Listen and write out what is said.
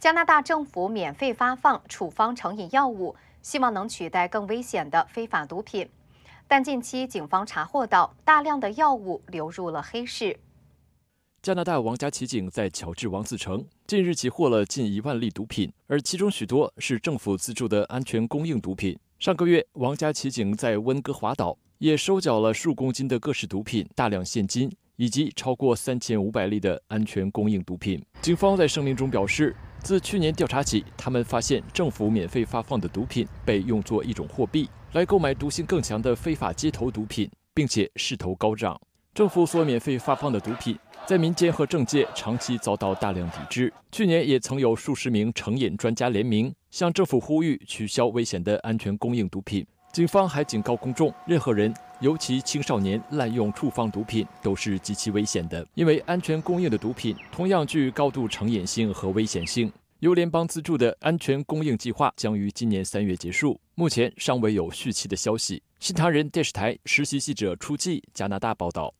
加拿大政府免费发放处方成瘾药物，希望能取代更危险的非法毒品。但近期警方查获到大量的药物流入了黑市。加拿大王家骑警在乔治王自成近日起获了近一万粒毒品，而其中许多是政府资助的安全供应毒品。上个月，王家骑警在温哥华岛也收缴了数公斤的各式毒品、大量现金以及超过三千五百粒的安全供应毒品。警方在声明中表示。自去年调查起，他们发现政府免费发放的毒品被用作一种货币，来购买毒性更强的非法街头毒品，并且势头高涨。政府所免费发放的毒品，在民间和政界长期遭到大量抵制。去年也曾有数十名成瘾专家联名向政府呼吁取消危险的安全供应毒品。警方还警告公众，任何人，尤其青少年滥用处方毒品，都是极其危险的，因为安全供应的毒品同样具高度成瘾性和危险性。由联邦资助的安全供应计划将于今年三月结束，目前尚未有续期的消息。新唐人电视台实习记者出季加拿大报道。